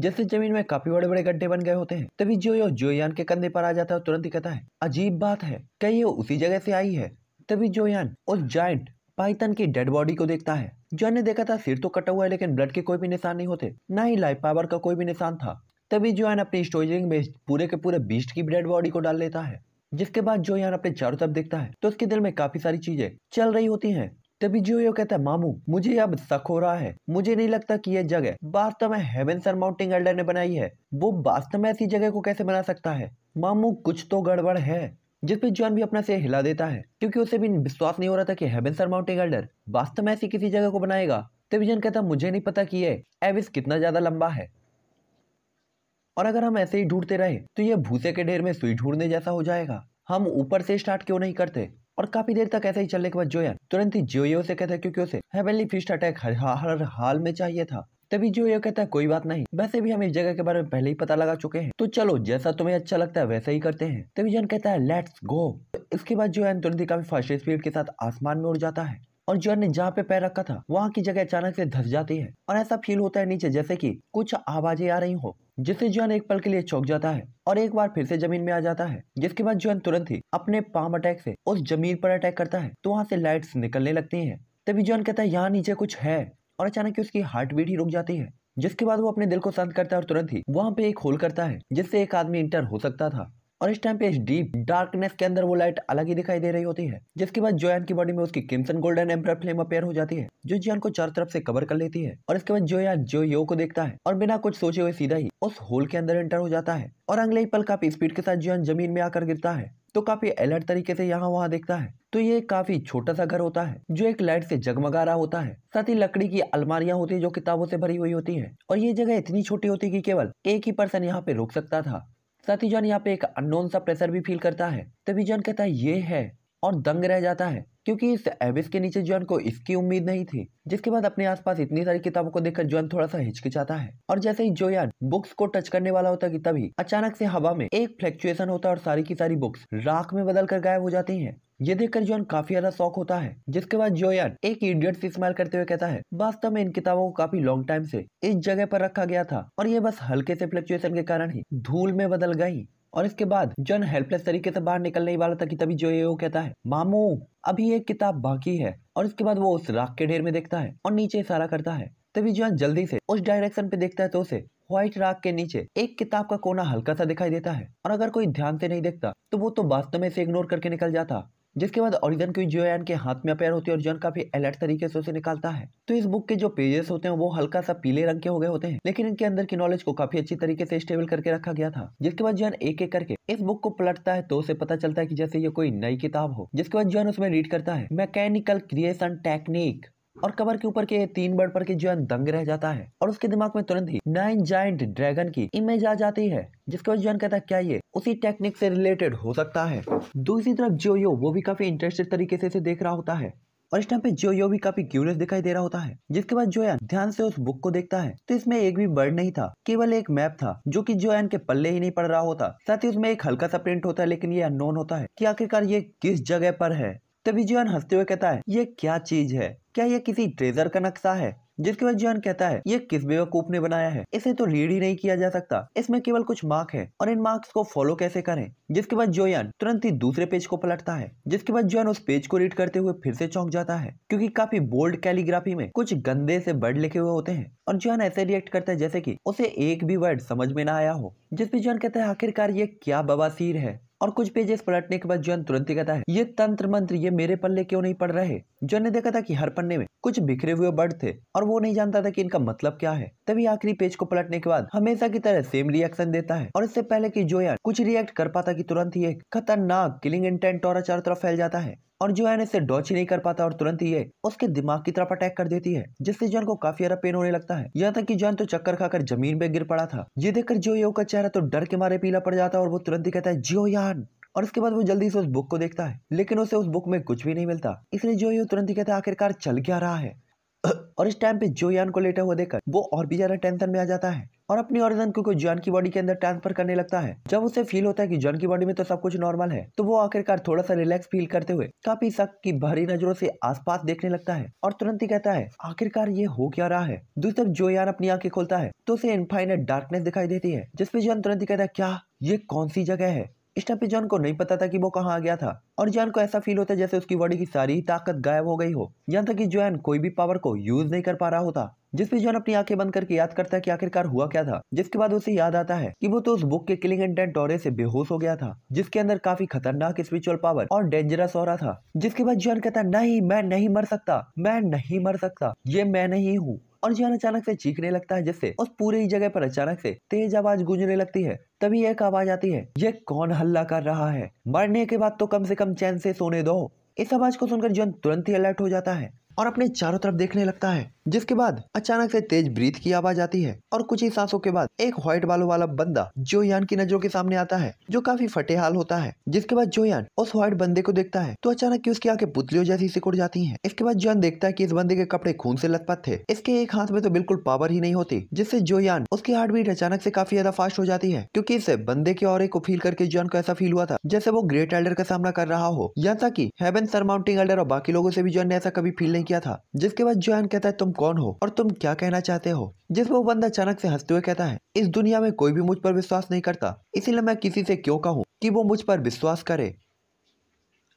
Speaker 1: जैसे जमीन में काफी बड़े बड़े गड्ढे बन गए होते हैं तभी जो यो जोयान के कंधे पर आ जाता है और तुरंत ही कहता है अजीब बात है क्या ये उसी जगह से आई है तभी जोयान उस जाइंट पाइथन की डेड बॉडी को देखता है जॉन ने देखा था सिर तो कटा हुआ है लेकिन ब्लड के कोई भी निशान नहीं होते न ही लाइफ पावर का कोई भी निशान था तभी जोयान अपनी स्टोरिंग में पूरे के पूरे बीस्ट की डेड बॉडी को डाल लेता है जिसके बाद जोयान अपने चारों तरफ देखता है तो उसके दिल में काफी सारी चीजें चल रही होती हैं तभी जियो कहता है मामू मुझे अब शक हो रहा है मुझे नहीं लगता कि यह जगह वास्तव में हेवन सर माउंटिंग एल्डर ने बनाई है वो वास्तव में ऐसी जगह को कैसे बना सकता है मामू कुछ तो गड़बड़ है जिसपे जॉन भी अपना से हिला देता है क्योंकि उसे भी विश्वास नहीं हो रहा था कि हेवन सर माउंटिंग एल्डर वास्तव में ऐसी किसी जगह को बनाएगा तभी जॉन कहता मुझे नहीं पता कि यह एविस कितना ज्यादा लंबा है और अगर हम ऐसे ही ढूंढते रहे तो यह भूसे के ढेर में सुई ढूंढने जैसा हो जाएगा हम ऊपर से स्टार्ट क्यों नहीं करते और काफी देर तक ऐसा ही चलने के बाद जोया तुरंत ही जोयो से कहता है क्योंकि उसे हेवेली फिस्ट अटैक हर, हर हाल में चाहिए था तभी जो ये कहता है कोई बात नहीं वैसे भी हम इस जगह के बारे में पहले ही पता लगा चुके हैं तो चलो जैसा तुम्हें अच्छा लगता है वैसा ही करते हैं तभी जोन कहता है लेट्स गो इसके बाद जो है तुरंत ही काफी फास्ट स्पीड के साथ आसमान में उड़ जाता है और जोन ने जहाँ पे पैर रखा था वहाँ की जगह अचानक से धस जाती है और ऐसा फील होता है नीचे जैसे की कुछ आवाजें आ रही हो जिससे जॉन एक पल के लिए चौक जाता है और एक बार फिर से जमीन में आ जाता है जिसके बाद जॉन तुरंत ही अपने पाम अटैक से उस जमीन पर अटैक करता है तो वहाँ से लाइट्स निकलने लगती है तभी जॉन कहता है यहाँ नीचे कुछ है और अचानक उसकी हार्ट बीट ही रुक जाती है जिसके बाद वो अपने दिल को शांत करता है और तुरंत ही वहाँ पे एक होल करता है जिससे एक आदमी इंटर हो सकता था और इस टाइम पे इस डीप डार्कनेस के अंदर वो लाइट अलग ही दिखाई दे रही होती है जिसके बाद जोयान की बॉडी में उसकी crimson golden ember flame appear हो जाती है जो जियान को चार तरफ से कवर कर लेती है और इसके बाद जोयान जो यो को देखता है और बिना कुछ सोचे हुए सीधा ही उस होल के अंदर एंटर हो जाता है और अगले ही पल काफी स्पीड के साथ जोयान जमीन में आकर गिरता है तो काफी अलर्ट तरीके से यहाँ वहाँ देखता है तो ये काफी छोटा सा घर होता है जो एक लाइट से जगमगा रहा होता है साथ ही लकड़ी की अलमारियां होती है जो किताबों से भरी हुई होती है और ये जगह इतनी छोटी होती है कि केवल एक ही पर्सन यहाँ पे रुक सकता था साथ ही जॉन यहाँ पे एक अननोन सा प्रेशर भी फील करता है तभी जॉन कहता है ये है और दंग रह जाता है क्योंकि इस एविस के नीचे जॉन को इसकी उम्मीद नहीं थी जिसके बाद अपने आसपास इतनी सारी किताबों को देखकर जॉन थोड़ा सा हिचकिचाता है और जैसे ही जोयान बुक्स को टच करने वाला होता कि तभी अचानक से हवा में एक फ्लैक्चुएशन होता है और सारी की सारी बुक्स राख में बदल कर गायब हो जाती है ये देखकर जॉन काफी ज्यादा शौक होता है जिसके बाद जोयान एक इडियट से स्माइल करते हुए कहता है वास्तव में इन किताबों को काफी लॉन्ग टाइम से इस जगह पर रखा गया था और ये बस हल्के से फ्लक्चुएशन के कारण ही धूल में बदल गई और इसके बाद जॉन हेल्पलेस तरीके से बाहर निकलने ही वाला था कि तभी वो कहता है मामू अभी एक किताब बाकी है और इसके बाद वो उस राख के ढेर में देखता है और नीचे इशारा करता है तभी जॉन जल्दी से उस डायरेक्शन पे देखता है तो उसे व्हाइट राख के नीचे एक किताब का कोना हल्का सा दिखाई देता है और अगर कोई ध्यान से नहीं देखता तो वो तो वास्तव में इसे इग्नोर करके निकल जाता जिसके बाद ओरिजन की जो है हाथ में अपेयर होती है और जॉन काफी अलर्ट तरीके से उसे निकालता है तो इस बुक के जो पेजेस होते हैं वो हल्का सा पीले रंग के हो गए होते हैं लेकिन इनके अंदर की नॉलेज को काफी अच्छी तरीके से स्टेबल करके रखा गया था जिसके बाद जो एक एक करके इस बुक को पलटता है तो उसे पता चलता है की जैसे ये कोई नई किताब हो जिसके बाद जॉन उसमें रीड करता है मैकेनिकल क्रिएशन टेक्निक और कबर के ऊपर के तीन बर्ड पर के जो दंग रह जाता है और उसके दिमाग में तुरंत ही नाइन जाइंट ड्रैगन की इमेज आ जाती है जिसके बाद जॉन कहता है क्या ये उसी टेक्निक से रिलेटेड हो सकता है दूसरी तरफ जो यो वो भी काफी इंटरेस्टेड तरीके से इसे देख रहा होता है और इस टाइम पे जो यो भी काफी क्यूरियस दिखाई दे रहा होता है जिसके बाद जोयान ध्यान से उस बुक को देखता है तो इसमें एक भी बर्ड नहीं था केवल एक मैप था जो कि जोयान के पल्ले ही नहीं पड़ रहा होता साथ ही उसमें एक हल्का सा प्रिंट होता है लेकिन ये अननोन होता है कि आखिरकार ये किस जगह पर है तभी जियान हंसते हुए कहता है ये क्या चीज है क्या ये किसी ट्रेजर का नक्शा है जिसके बाद जियान कहता है ये किस बेवकूफ ने बनाया है इसे तो रीड ही नहीं किया जा सकता इसमें केवल कुछ मार्क है और इन मार्क्स को फॉलो कैसे करें जिसके बाद जोयान तुरंत ही दूसरे पेज को पलटता है जिसके बाद जोयान उस पेज को रीड करते हुए फिर से चौंक जाता है क्योंकि काफी बोल्ड कैलीग्राफी में कुछ गंदे से वर्ड लिखे हुए होते हैं और जोयान ऐसे रिएक्ट करता है जैसे की उसे एक भी वर्ड समझ में न आया हो जिसमें जोयान कहता है आखिरकार ये क्या बवासीर है और कुछ पेजेस पलटने के बाद जॉन तुरंत ही कहता है ये तंत्र मंत्र ये मेरे पल्ले क्यों नहीं पड़ रहे जॉन ने देखा था कि हर पन्ने में कुछ बिखरे हुए बर्ड थे और वो नहीं जानता था कि इनका मतलब क्या है तभी आखिरी पेज को पलटने के बाद हमेशा की तरह सेम रिएक्शन देता है और इससे पहले की जोयान कुछ रिएक्ट कर पाता की तुरंत ही एक खतरनाक किलिंग इंटेंट और चारों तरफ फैल जाता है और जो है इसे डॉच ही नहीं कर पाता और तुरंत ही ये उसके दिमाग की तरफ अटैक कर देती है जिससे जॉन को काफी ज्यादा पेन होने लगता है यहाँ तक कि जॉन तो चक्कर खाकर जमीन पे गिर पड़ा था ये देखकर जो यो का चेहरा तो डर के मारे पीला पड़ जाता है और वो तुरंत ही कहता है जियो यान और उसके बाद वो जल्दी से उस बुक को देखता है लेकिन उसे उस बुक में कुछ भी नहीं मिलता इसलिए जो ये तुरंत ही कहता है आखिरकार चल क्या रहा है और इस टाइम पे जो यान को लेटा हुआ देखकर वो और भी ज्यादा टेंशन में आ जाता है और अपनी ऑरिजन को जॉन की बॉडी के अंदर ट्रांसफर करने लगता है जब उसे फील होता है कि जॉन की बॉडी में तो सब कुछ नॉर्मल है तो वो आखिरकार थोड़ा सा रिलैक्स फील करते हुए काफी शक की भरी नजरों से आसपास देखने लगता है और तुरंत ही कहता है आखिरकार ये हो क्या रहा है दूसरी तरफ जो यान अपनी आंखें खोलता है तो उसे इनफाइनेट डार्कनेस दिखाई देती है जिसपे जॉन तुरंत ही कहता है क्या ये कौन सी जगह है इस टाइम पे जॉन को नहीं पता था कि वो कहाँ आ गया था और जॉन को ऐसा फील होता है जैसे उसकी बॉडी की सारी ताकत गायब हो गई हो यहाँ तक कि जॉन कोई भी पावर को यूज नहीं कर पा रहा होता पे जॉन अपनी आंखें बंद करके याद करता है कि आखिरकार हुआ क्या था जिसके बाद उसे याद आता है कि वो तो उस बुक के किलिंग एंड टोरे से बेहोश हो गया था जिसके अंदर काफी खतरनाक स्पिरिचुअल पावर और डेंजरस हो रहा था जिसके बाद जॉन कहता नहीं मैं नहीं मर सकता मैं नहीं मर सकता ये मैं नहीं हूँ और जॉन अचानक से चीखने लगता है जिससे उस पूरे ही जगह पर अचानक से तेज आवाज गूंजने लगती है तभी एक आवाज आती है ये कौन हल्ला कर रहा है मरने के बाद तो कम से कम चैन से सोने दो इस आवाज को सुनकर जॉन तुरंत ही अलर्ट हो जाता है और अपने चारों तरफ देखने लगता है जिसके बाद अचानक से तेज ब्रीथ की आवाज आती है और कुछ ही सांसों के बाद एक व्हाइट बालों वाला बंदा जोयान की नजरों के सामने आता है जो काफी फटे हाल होता है जिसके बाद जोयान उस व्हाइट बंदे को देखता है तो अचानक की उसकी आंखें पुतलियों जैसी सिकुड़ जाती है इसके बाद जोयान देखता है की इस बंदे के कपड़े खून से लथपथ थे इसके एक हाथ में तो बिल्कुल पावर ही नहीं होती जिससे जोयान उसकी हार्ट बीट अचानक से काफी ज्यादा फास्ट हो जाती है क्योंकि इससे बंदे के और को फील करके जोयान को ऐसा फील हुआ था जैसे वो ग्रेट एल्डर का सामना कर रहा हो यहाँ तक की हेवन माउंटिंग एल्डर और बाकी लोगों से भी जोयान ने ऐसा कभी फील नहीं किया था जिसके बाद जोहन कहता है तुम कौन हो और तुम क्या कहना चाहते हो जिसमें वो बंदा अचानक से हंसते हुए कहता है इस दुनिया में कोई भी मुझ पर विश्वास नहीं करता इसीलिए मैं किसी से क्यों कहूँ कि वो मुझ पर विश्वास करे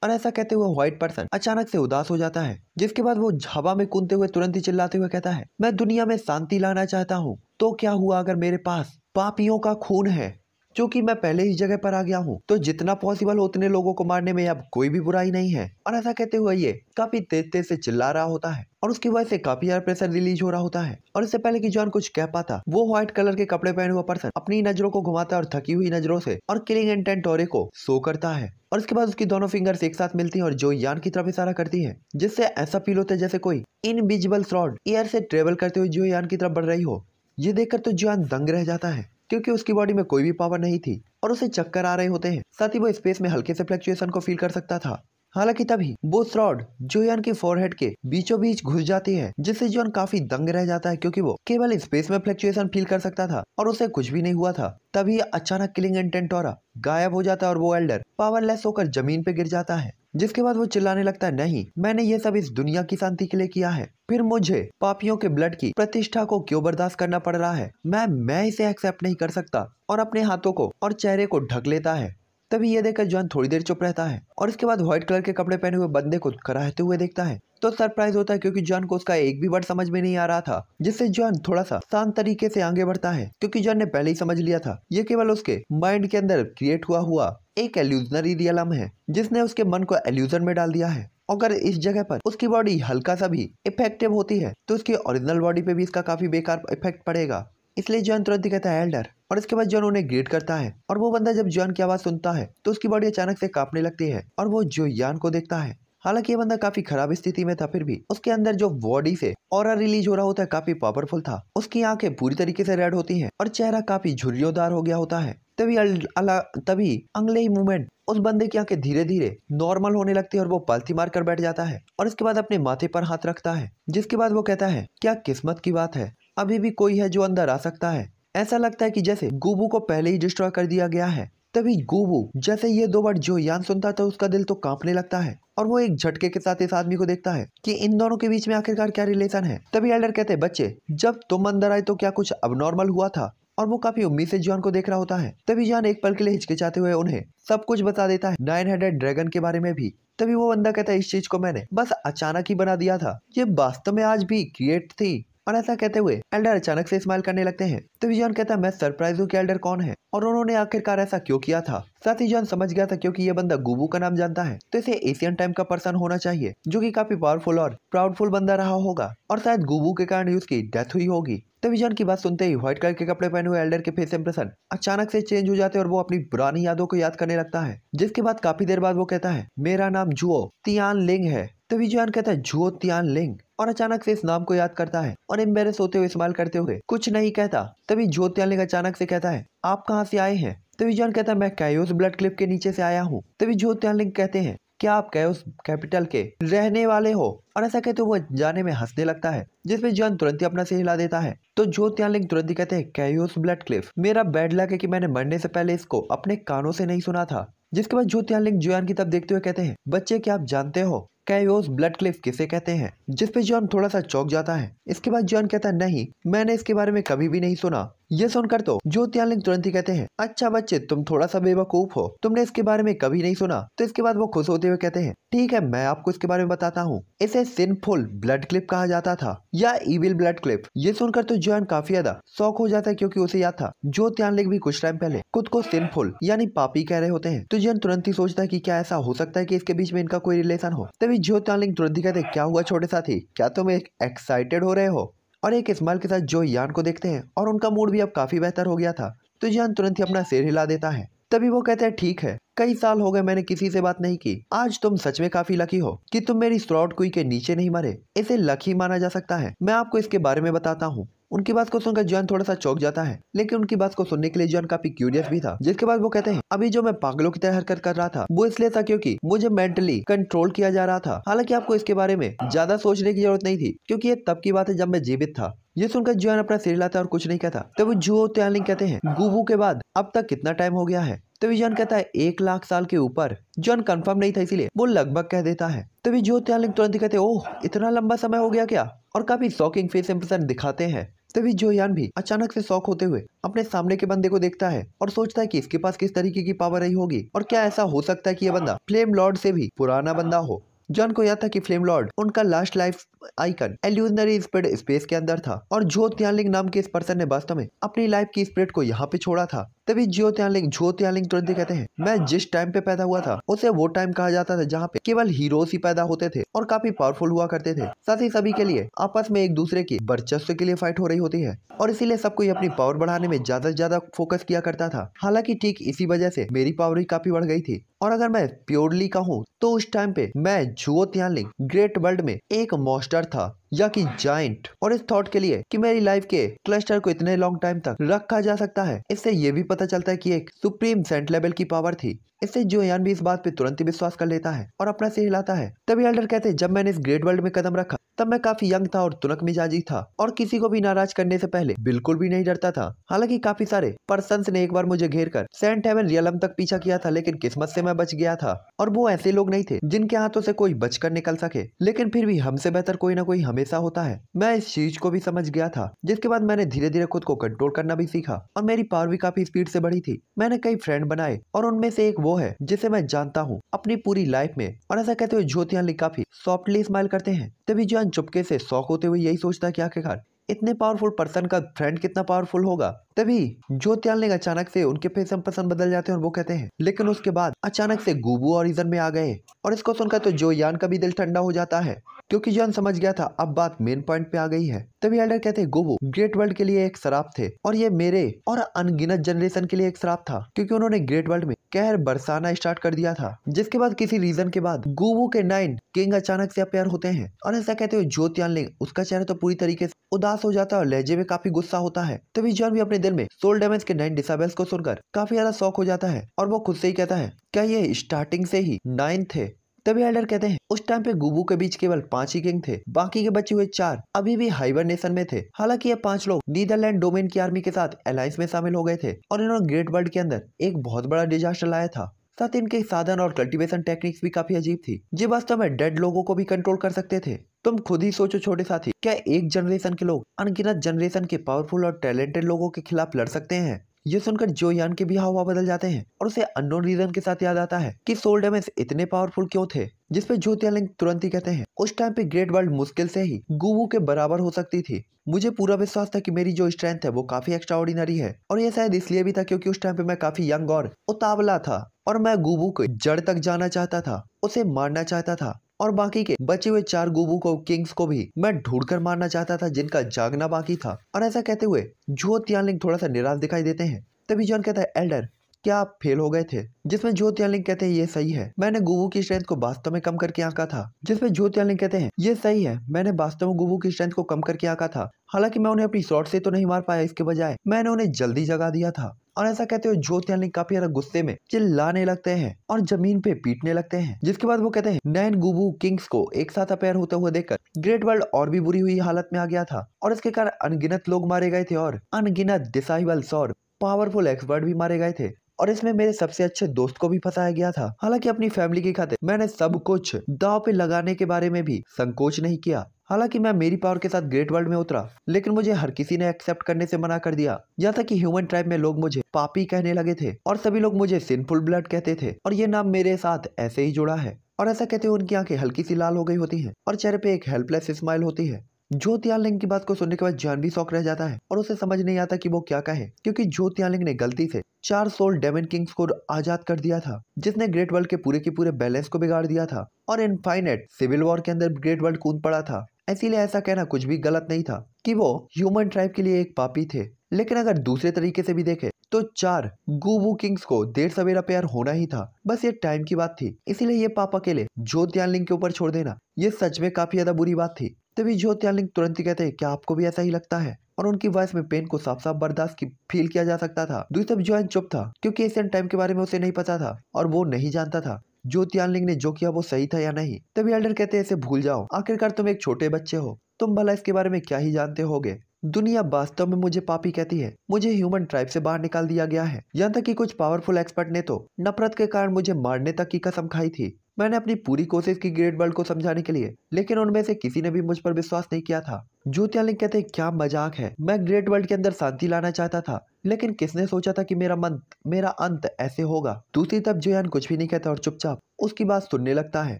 Speaker 1: और ऐसा कहते हुए व्हाइट पर्सन अचानक से उदास हो जाता है जिसके बाद वो झाबा में कूदते हुए तुरंत ही चिल्लाते हुए कहता है मैं दुनिया में शांति लाना चाहता हूँ तो क्या हुआ अगर मेरे पास पापियों का खून है क्योंकि मैं पहले ही जगह पर आ गया हूँ तो जितना पॉसिबल हो उतने लोगों को मारने में अब कोई भी बुराई नहीं है और ऐसा कहते हुए ये काफी तेज तेज से चिल्ला रहा होता है और उसकी वजह से काफी ज्यादा प्रेशर रिलीज हो रहा होता है और इससे पहले कि जॉन कुछ कह पाता वो व्हाइट कलर के कपड़े पहने हुआ पर्सन अपनी नजरों को घुमाता और थकी हुई नजरों से और किलिंग एंड टोरे को सो करता है और इसके बाद उसकी दोनों फिंगर्स एक साथ मिलती हैं और जो यान की तरफ इशारा करती है जिससे ऐसा फील होता है जैसे कोई इनविजिबल फ्रॉड एयर से ट्रेवल करते हुए जो यान की तरफ बढ़ रही हो ये देखकर तो जियान दंग रह जाता है क्योंकि उसकी बॉडी में कोई भी पावर नहीं थी और उसे चक्कर आ रहे होते हैं साथ ही वो स्पेस में हल्के से फ्लक्चुएशन को फील कर सकता था हालांकि तभी वो स्रॉड जोयन की फोरहेड के बीचों बीच घुस जाती है जिससे जोन काफी दंग रह जाता है क्योंकि वो केवल स्पेस में फ्लक्चुएशन फील कर सकता था और उसे कुछ भी नहीं हुआ था तभी अचानक किलिंग एंड टेंटोरा गायब हो जाता है और वो एल्डर पावरलेस होकर जमीन पे गिर जाता है जिसके बाद वो चिल्लाने लगता है नहीं मैंने ये सब इस दुनिया की शांति के लिए किया है फिर मुझे पापियों के ब्लड की प्रतिष्ठा को क्यों बर्दाश्त करना पड़ रहा है मैं मैं इसे एक्सेप्ट नहीं कर सकता और अपने हाथों को और चेहरे को ढक लेता है तभी यह देखकर जॉन थोड़ी देर चुप रहता है और इसके बाद व्हाइट कलर के कपड़े पहने हुए बंदे को कराहते हुए देखता है तो सरप्राइज होता है क्योंकि जॉन को उसका एक भी वर्ड समझ में नहीं आ रहा था जिससे जॉन थोड़ा सा शांत तरीके से आगे बढ़ता है क्योंकि जॉन ने पहले ही समझ लिया था ये केवल उसके माइंड के अंदर क्रिएट हुआ हुआ एक एल्यूजनरी रियलम है जिसने उसके मन को एल्यूजन में डाल दिया है अगर इस जगह पर उसकी बॉडी हल्का सा भी इफेक्टिव होती है तो उसकी ओरिजिनल बॉडी पे भी इसका काफी बेकार इफेक्ट पड़ेगा इसलिए जॉन तुरंत कहता है एल्डर और इसके बाद जॉन उन्हें ग्रीट करता है और वो बंदा जब जॉन की आवाज सुनता है तो उसकी बॉडी अचानक से कांपने लगती है और वो जो यान को देखता है हालांकि ये बंदा काफी खराब स्थिति में था फिर भी उसके अंदर जो बॉडी से और रिलीज हो रहा होता है काफी पावरफुल था उसकी आंखें पूरी तरीके से रेड होती हैं और चेहरा काफी झुरियोदार हो गया होता है तभी अला तभी अंगले ही मूवमेंट उस बंदे की आंखें धीरे धीरे नॉर्मल होने लगती है और वो पालथी मार कर बैठ जाता है और इसके बाद अपने माथे पर हाथ रखता है जिसके बाद वो कहता है क्या किस्मत की बात है अभी भी कोई है जो अंदर आ सकता है ऐसा लगता है कि जैसे गुबू को पहले ही डिस्ट्रॉय कर दिया गया है तभी गोबू जैसे ये दो बार जो यान सुनता था उसका दिल तो कांपने लगता है और वो एक झटके के साथ इस आदमी को देखता है कि इन दोनों के बीच में आखिरकार क्या रिलेशन है तभी एल्डर कहते हैं बच्चे जब तुम अंदर आए तो क्या कुछ नॉर्मल हुआ था और वो काफी उम्मीद से जॉन को देख रहा होता है तभी जॉन एक पल के लिए हिचकिचाते हुए उन्हें सब कुछ बता देता है नाइन हंड्रेड ड्रैगन के बारे में भी तभी वो बंदा कहता है इस चीज को मैंने बस अचानक ही बना दिया था ये वास्तव में आज भी क्रिएट थी और ऐसा कहते हुए एल्डर अचानक से स्माइल करने लगते हैं तो विजॉन कहता मैं सरप्राइज हूँ कि एल्डर कौन है और उन्होंने आखिरकार ऐसा क्यों किया था साथ ही जॉन समझ गया था क्योंकि ये बंदा गुबू का नाम जानता है तो इसे एशियन टाइम का पर्सन होना चाहिए जो कि काफी पावरफुल और प्राउडफुल बंदा रहा होगा और शायद गुबू के कारण उसकी डेथ हुई होगी तभी जॉन की बात सुनते ही व्हाइट कलर के कपड़े पहने हुए एल्डर के फेस इंप्रेशन अचानक से चेंज हो जाते हैं और वो अपनी पुरानी यादों को याद करने लगता है जिसके बाद काफी देर बाद वो कहता है मेरा नाम जुओ तियान लिंग है तभी जॉन कहता है जुओ तियान लिंग और अचानक से इस नाम को याद करता है और मेरे होते हुए इस्तेमाल करते हुए कुछ नहीं कहता तभी जुओ तियान लिंग अचानक से कहता है आप कहाँ से आए हैं तभी जॉन कहता है मैं कैयोस ब्लड क्लिप के नीचे से आया हूँ तभी जो त्यालिंग कहते हैं क्या आप कैस कैपिटल के रहने वाले हो और ऐसा कहते तो वो जाने में हंसने लगता है जिसमें जॉन तुरंत ही अपना सिर हिला देता है तो जो त्यालिंग तुरंत ही कहते हैं कैस ब्लड क्लिफ मेरा बैड लक है कि मैंने मरने से पहले इसको अपने कानों से नहीं सुना था जिसके बाद ज्योतियालिंग जुयान की तरफ देखते हुए कहते हैं बच्चे क्या आप जानते हो कैवियोस ब्लड क्लिफ किसे कहते हैं जिसपे जॉन थोड़ा सा चौक जाता है इसके बाद जॉन कहता है नहीं मैंने इसके बारे में कभी भी नहीं सुना ये सुनकर तो ज्योतिर्लिंग तुरंत ही कहते हैं अच्छा बच्चे तुम थोड़ा सा बेवकूफ हो तुमने इसके बारे में कभी नहीं सुना तो इसके बाद वो खुश होते हुए कहते हैं ठीक है मैं आपको इसके बारे में बताता हूँ इसे सिनफुल ब्लड क्लिप कहा जाता था या इविल ब्लड क्लिप ये सुनकर तो जॉन काफी ज्यादा शौक हो जाता है क्यूँकी उसे याद था ज्योतिर्लिंग भी कुछ टाइम पहले खुद को सिनफुल यानी पापी कह रहे होते हैं तो जॉन तुरंत ही सोचता है की क्या ऐसा हो सकता है की इसके बीच में इनका कोई रिलेशन हो तभी ज्योतिर्लिंग तालिंग दिखा थे क्या हुआ छोटे साथी क्या तुम एक एक्साइटेड हो रहे हो और एक स्माइल के साथ जो यान को देखते हैं और उनका मूड भी अब काफ़ी बेहतर हो गया था तो यान तुरंत ही अपना सिर हिला देता है तभी वो कहते हैं ठीक है कई साल हो गए मैंने किसी से बात नहीं की आज तुम सच में काफी लकी हो कि तुम मेरी स्लॉट कुई के नीचे नहीं मरे इसे लकी माना जा सकता है मैं आपको इसके बारे में बताता हूँ उनकी बात को सुनकर जॉन थोड़ा सा चौक जाता है लेकिन उनकी बात को सुनने के लिए जॉन काफी क्यूरियस भी था जिसके बाद वो कहते हैं अभी जो मैं पागलों की तरह हरकत कर रहा था वो इसलिए था क्योंकि मुझे मेंटली कंट्रोल किया जा रहा था हालांकि आपको इसके बारे में ज्यादा सोचने की जरूरत नहीं थी क्योंकि ये तब की बात है जब मैं जीवित था ये सुनकर जॉन अपना सिर लाता और कुछ नहीं कहता तब जुओ त्यालिंग कहते हैं गुबू के बाद अब तक कितना टाइम हो गया है तभी जॉन कहता है एक लाख साल के ऊपर जॉन कंफर्म नहीं था इसीलिए वो लगभग कह देता है तभी जो त्यालिंग तुरंत कहते ओह इतना लंबा समय हो गया क्या और काफी शॉकिंग फेस इंप्रेशन दिखाते हैं तभी जो यान भी अचानक से शौक होते हुए अपने सामने के बंदे को देखता है और सोचता है कि इसके पास किस तरीके की पावर रही होगी और क्या ऐसा हो सकता है कि यह बंदा फ्लेम लॉर्ड से भी पुराना बंदा हो जॉन को याद था कि फ्लेम लॉर्ड उनका last life icon illusionary spirit space के अंदर था और जो त्यानलिंग नाम के इस पर्सन ने वास्तव में अपनी लाइफ की स्पिरिट को यहाँ पे छोड़ा था तभी ज्योत्यालिंग ज्योत्यालिंग तुरंत कहते हैं मैं जिस टाइम पे पैदा हुआ था उसे वो टाइम कहा जाता था जहाँ पे केवल हीरोज ही पैदा होते थे और काफी पावरफुल हुआ करते थे साथ ही सभी के लिए आपस में एक दूसरे की वर्चस्व के लिए फाइट हो रही होती है और इसीलिए सब कोई अपनी पावर बढ़ाने में ज्यादा से ज्यादा फोकस किया करता था हालांकि ठीक इसी वजह से मेरी पावर ही काफी बढ़ गई थी और अगर मैं प्योरली कहूँ तो उस टाइम पे मैं जुओ त्यालिंग ग्रेट वर्ल्ड में एक मॉस्टर था या कि जाइंट और इस थॉट के लिए कि मेरी लाइफ के क्लस्टर को इतने लॉन्ग टाइम तक रखा जा सकता है इससे ये भी पता चलता है कि एक सुप्रीम सेंट लेवल की पावर थी इससे जो यान भी इस बात पे तुरंत ही विश्वास कर लेता है और अपना सिर हिलाता है तभी एल्डर कहते हैं जब मैंने इस ग्रेट वर्ल्ड में कदम रखा तब मैं काफी यंग था और तुनक मिजाजी था और किसी को भी नाराज करने से पहले बिल्कुल भी नहीं डरता था हालांकि काफी सारे पर्सन ने एक बार मुझे घेर कर सेंट हेवन रियलम तक पीछा किया था लेकिन किस्मत से मैं बच गया था और वो ऐसे लोग नहीं थे जिनके हाथों से कोई बचकर निकल सके लेकिन फिर भी हमसे बेहतर कोई ना कोई हमेशा होता है मैं इस चीज को भी समझ गया था जिसके बाद मैंने धीरे धीरे खुद को कंट्रोल करना भी सीखा और मेरी पावर भी काफी स्पीड से बढ़ी थी मैंने कई फ्रेंड बनाए और उनमें से एक वो है जिसे मैं जानता हूँ अपनी पूरी लाइफ में और ऐसा कहते हुए ज्योतियाली काफी सॉफ्टली स्माइल करते हैं तभी जो चुपके से शौक होते हुए यही सोचता कि आखिरकार इतने पावरफुल पर्सन का फ्रेंड कितना पावरफुल होगा तभी ज्योत्याल ने अचानक से उनके फेस पसंद बदल जाते हैं और वो कहते हैं लेकिन उसके बाद अचानक से गुबू और में आ गए और इसको सुनकर तो जो यान का भी दिल ठंडा हो जाता है क्योंकि जॉन समझ गया था अब बात मेन पॉइंट पे आ गई है तभी एल्डर कहते हैं गोबो ग्रेट वर्ल्ड के लिए एक शराब थे और ये मेरे और अनगिनत जनरेशन के लिए एक शराब था क्योंकि उन्होंने ग्रेट वर्ल्ड में कहर बरसाना स्टार्ट कर दिया था जिसके बाद किसी रीजन के बाद गोबो के नाइन किंग अचानक से अपेयर होते हैं और ऐसा कहते हुए लिंग उसका चेहरा तो पूरी तरीके से उदास हो जाता है और लहजे में काफी गुस्सा होता है तभी जॉन भी अपने दिल में सोल डेमेज के नाइन डिसाबल्स को सुनकर काफी ज्यादा शौक हो जाता है और वो खुद से ही कहता है क्या ये स्टार्टिंग से ही नाइन थे तभी एल्डर कहते हैं उस टाइम पे गुबू के बीच केवल पांच ही किंग थे बाकी के बचे हुए चार अभी भी हाइबर नेशन में थे हालांकि ये पांच लोग नीदरलैंड डोमेन की आर्मी के साथ अलायंस में शामिल हो गए थे और इन्होंने ग्रेट वर्ल्ड के अंदर एक बहुत बड़ा डिजास्टर लाया था साथ इनके साधन और कल्टीवेशन टेक्निक्स भी काफी अजीब थी जो वास्तव में डेड लोगों को भी कंट्रोल कर सकते थे तुम खुद ही सोचो छोटे साथी क्या एक जनरेशन के लोग अनगिनत जनरेशन के पावरफुल और टैलेंटेड लोगों के खिलाफ लड़ सकते हैं ये सुनकर जोयान के भी हवा बदल जाते हैं और उसे अननोन रीजन के साथ याद आता है कि सोल डेमेज इतने पावरफुल क्यों थे जिसपे ज्योतियालिंग तुरंत ही कहते हैं उस टाइम पे ग्रेट वर्ल्ड मुश्किल से ही गुवू के बराबर हो सकती थी मुझे पूरा विश्वास था कि मेरी जो स्ट्रेंथ है वो काफी एक्स्ट्रा ऑर्डिनरी है और ये शायद इसलिए भी था क्योंकि उस टाइम पे मैं काफी यंग और उतावला था और मैं गुबू को जड़ तक जाना चाहता था उसे मारना चाहता था और बाकी के बचे हुए चार गुबू को किंग्स को भी मैं ढूंढ कर मारना चाहता था जिनका जागना बाकी था और ऐसा कहते हुए जो यानलिंग थोड़ा सा निराश दिखाई देते हैं तभी जॉन कहता है एल्डर क्या आप फेल हो गए थे जिसमें ज्योतिर्लिंग कहते हैं ये सही है मैंने गुबू की स्ट्रेंथ को वास्तव में कम करके आका था जिसमें ज्योतिर्लिंग कहते हैं ये सही है मैंने वास्तव में गुबू की स्ट्रेंथ को कम करके आका था हालांकि मैं उन्हें अपनी शॉर्ट से तो नहीं मार पाया इसके बजाय मैंने उन्हें जल्दी जगा दिया था और ऐसा कहते हुए ज्योतियालिंग काफी ज्यादा गुस्से में चिल्लाने लगते हैं और जमीन पे पीटने लगते हैं जिसके बाद वो कहते हैं नैन गुबू किंग्स को एक साथ अपेयर होते हुए देखकर ग्रेट वर्ल्ड और भी बुरी हुई हालत में आ गया था और इसके कारण अनगिनत लोग मारे गए थे और अनगिनत डिसाइबल्स और पावरफुल एक्सपर्ट भी मारे गए थे और इसमें मेरे सबसे अच्छे दोस्त को भी फंसाया गया था हालांकि अपनी फैमिली की खाते मैंने सब कुछ दाव पे लगाने के बारे में भी संकोच नहीं किया हालांकि मैं मेरी पावर के साथ ग्रेट वर्ल्ड में उतरा लेकिन मुझे हर किसी ने एक्सेप्ट करने से मना कर दिया जैसा कि ह्यूमन ट्राइब में लोग मुझे पापी कहने लगे थे और सभी लोग मुझे सिंपुल ब्लड कहते थे और ये नाम मेरे साथ ऐसे ही जुड़ा है और ऐसा कहते हुए उनकी आंखें हल्की सी लाल हो गई होती हैं और चेहरे पे एक हेल्पलेस स्माइल होती है ज्योतियालिंग की बात को सुनने के बाद जानवी भी शौक रह जाता है और उसे समझ नहीं आता कि वो क्या कहे क्योंकि ज्योतियालिंग ने गलती से चार सोल डेमन किंग्स को आजाद कर दिया था जिसने ग्रेट वर्ल्ड के पूरे के पूरे बैलेंस को बिगाड़ दिया था और इनफाइनेट सिविल वॉर के अंदर ग्रेट वर्ल्ड कूद पड़ा था इसीलिए ऐसा कहना कुछ भी गलत नहीं था कि वो ह्यूमन ट्राइब के लिए एक पापी थे लेकिन अगर दूसरे तरीके से भी देखे तो चार गुबू किंग्स को देर सवेरा प्यार होना ही था बस ये टाइम की बात थी इसीलिए ये पापा के लिए ज्योतियालिंग के ऊपर छोड़ देना ये सच में काफी ज्यादा बुरी बात थी तभी ज्योतिर्लिंग तुरंत ही कहते हैं क्या आपको भी ऐसा ही लगता है और उनकी वॉइस में पेन को साफ साफ बर्दाश्त की फील किया जा सकता था दूसरी तरफ ज्वाइन चुप था क्योंकि एशियन टाइम के बारे में उसे नहीं पता था और वो नहीं जानता था ज्योत्यालिंग ने जो किया वो सही था या नहीं तभी एल्डर कहते हैं इसे भूल जाओ आखिरकार तुम एक छोटे बच्चे हो तुम भला इसके बारे में क्या ही जानते हो दुनिया वास्तव में मुझे पापी कहती है मुझे ह्यूमन ट्राइब से बाहर निकाल दिया गया है यहाँ तक कि कुछ पावरफुल एक्सपर्ट ने तो नफरत के कारण मुझे मारने तक की कसम खाई थी मैंने अपनी पूरी कोशिश की ग्रेट वर्ल्ड को समझाने के लिए लेकिन उनमें से किसी ने भी मुझ पर विश्वास नहीं किया था ज्योतिर्लिंग कहते क्या मजाक है मैं ग्रेट वर्ल्ड के अंदर शांति लाना चाहता था लेकिन किसने सोचा था कि मेरा मन मेरा अंत ऐसे होगा दूसरी तरफ जोयान कुछ भी नहीं कहता और चुपचाप उसकी बात सुनने लगता है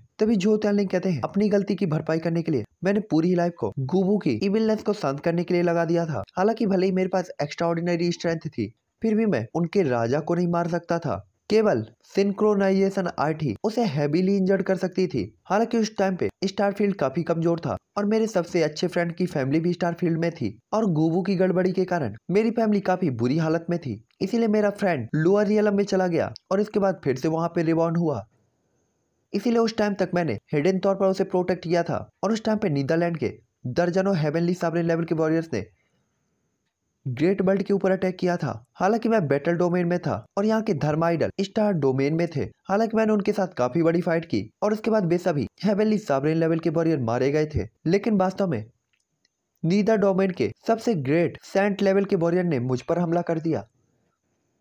Speaker 1: तभी ज्योतिर्लिंग कहते हैं अपनी गलती की भरपाई करने के लिए मैंने पूरी लाइफ को गुबू की इविलनेस को शांत करने के लिए लगा दिया था हालांकि भले ही मेरे पास एक्स्ट्रा स्ट्रेंथ थी फिर भी मैं उनके राजा को नहीं मार सकता था केवल सिंक्रोनाइजेशन आर्ट ही उसे हैवीली इंजर्ड कर सकती थी हालांकि उस टाइम पे स्टारफील्ड काफी कमजोर था और मेरे सबसे अच्छे फ्रेंड की फैमिली भी स्टारफील्ड में थी और गोबू की गड़बड़ी के कारण मेरी फैमिली काफी बुरी हालत में थी इसीलिए मेरा फ्रेंड लोअर रियलम में चला गया और इसके बाद फिर से वहाँ पे रिबॉर्न हुआ इसीलिए उस टाइम तक मैंने हिडन तौर पर उसे प्रोटेक्ट किया था और उस टाइम पे नीदरलैंड के दर्जनों हेवनली साबरे लेवल के वॉरियर्स ने ग्रेट वर्ल्ड के ऊपर अटैक किया था हालांकि मैं बैटल डोमेन में था और यहाँ के धर्म आइडल स्टार डोमेन में थे हालांकि मैंने उनके साथ काफी बड़ी फाइट की और उसके बाद बेसभी हेवेली साबरेन लेवल के वॉरियर मारे गए थे लेकिन वास्तव में नीदर डोमेन के सबसे ग्रेट सेंट लेवल के वॉरियर ने मुझ पर हमला कर दिया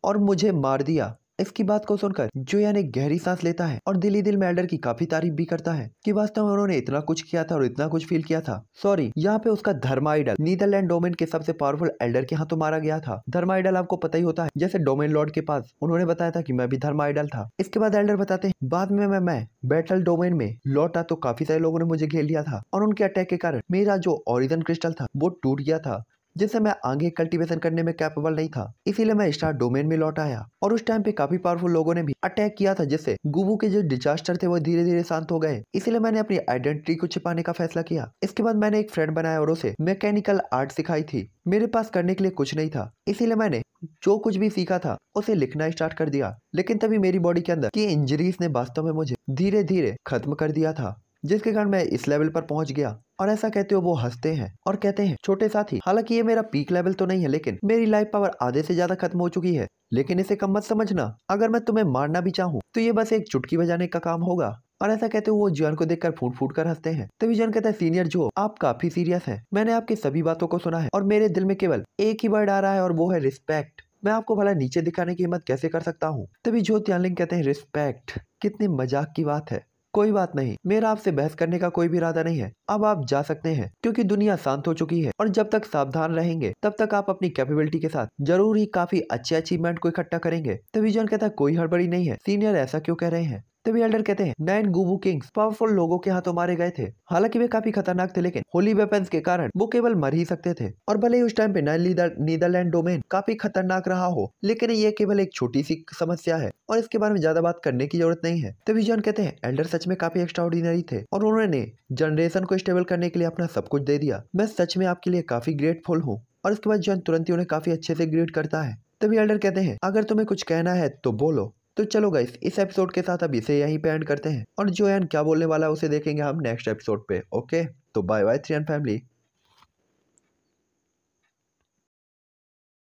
Speaker 1: और मुझे मार दिया इसकी बात को सुनकर जोया ने गहरी सांस लेता है और दिली दिल में एल्डर की काफी तारीफ भी करता है कि वास्तव में उन्होंने इतना कुछ किया था और इतना कुछ फील किया था सॉरी यहाँ पे उसका धर्म आइडल नीदरलैंड डोमेन के सबसे पावरफुल एल्डर के हाथों तो मारा गया था धर्म आइडल आपको पता ही होता है जैसे डोमेन लॉर्ड के पास उन्होंने बताया था की मैं भी धर्म आइडल था इसके बाद एल्डर बताते हैं बाद में मैं मैं बैटल डोमेन में लौटा तो काफी सारे लोगों ने मुझे घेर लिया था और उनके अटैक के कारण मेरा जो ओरिजन क्रिस्टल था वो टूट गया था जिससे मैं आगे कल्टीवेशन करने में कैपेबल नहीं था इसीलिए मैं स्टार डोमेन में लौट आया और उस टाइम पे काफी पावरफुल लोगों ने भी अटैक किया था जिससे गुबू के जो डिजास्टर थे वो धीरे धीरे शांत हो गए इसीलिए मैंने अपनी आइडेंटिटी को छिपाने का फैसला किया इसके बाद मैंने एक फ्रेंड बनाया और उसे मैकेनिकल आर्ट सिखाई थी मेरे पास करने के लिए कुछ नहीं था इसीलिए मैंने जो कुछ भी सीखा था उसे लिखना स्टार्ट कर दिया लेकिन तभी मेरी बॉडी के अंदर की इंजरीज ने वास्तव में मुझे धीरे धीरे खत्म कर दिया था जिसके कारण मैं इस लेवल पर पहुंच गया और ऐसा कहते हुए वो हंसते हैं और कहते हैं छोटे साथी हालांकि ये मेरा पीक लेवल तो नहीं है लेकिन मेरी लाइफ पावर आधे से ज्यादा खत्म हो चुकी है लेकिन इसे कम मत समझना अगर मैं तुम्हें मारना भी चाहूँ तो ये बस एक चुटकी बजाने का काम होगा और ऐसा कहते हुए वो जियन को देखकर फूट फूट कर हंसते हैं तभी जियन कहता है सीनियर जो आप काफी सीरियस हैं मैंने आपकी सभी बातों को सुना है और मेरे दिल में केवल एक ही वर्ड आ रहा है और वो है रिस्पेक्ट मैं आपको भला नीचे दिखाने की हिम्मत कैसे कर सकता हूँ तभी जो त्यालिंग कहते हैं रिस्पेक्ट कितनी मजाक की बात है कोई बात नहीं मेरा आपसे बहस करने का कोई भी इरादा नहीं है अब आप जा सकते हैं क्योंकि दुनिया शांत हो चुकी है और जब तक सावधान रहेंगे तब तक आप अपनी कैपेबिलिटी के साथ जरूर ही काफी अच्छे अचीवमेंट को इकट्ठा करेंगे तो विजन कहता कोई हड़बड़ी नहीं है सीनियर ऐसा क्यों कह रहे हैं तभी तो एल्डर कहते हैं नाइन गुबू किंग्स पावरफुल लोगों के हाथों मारे गए थे हालांकि वे काफी खतरनाक थे लेकिन होली वेपन के कारण वो केवल मर ही सकते थे और भले ही उस टाइम पे नाइन नीदरलैंड डोमेन काफी खतरनाक रहा हो लेकिन ये केवल एक छोटी सी समस्या है और इसके बारे में ज्यादा बात करने की जरूरत नहीं है तभी जॉन कहते हैं एल्डर सच में काफी एक्स्ट्रा ऑर्डिनरी थे और उन्होंने जनरेशन को स्टेबल करने के लिए अपना सब कुछ दे दिया मैं सच में आपके लिए काफी ग्रेटफुल हूँ और इसके बाद जॉन तुरंत ही उन्हें काफी अच्छे से ग्रीट करता है तभी एल्डर कहते हैं अगर तुम्हें कुछ कहना है तो बोलो तो चलो गाइस इस एपिसोड के साथ अब इसे यहीं पे एंड करते हैं और जो एन क्या बोलने वाला है उसे देखेंगे हम नेक्स्ट एपिसोड पे ओके तो bye bye three and family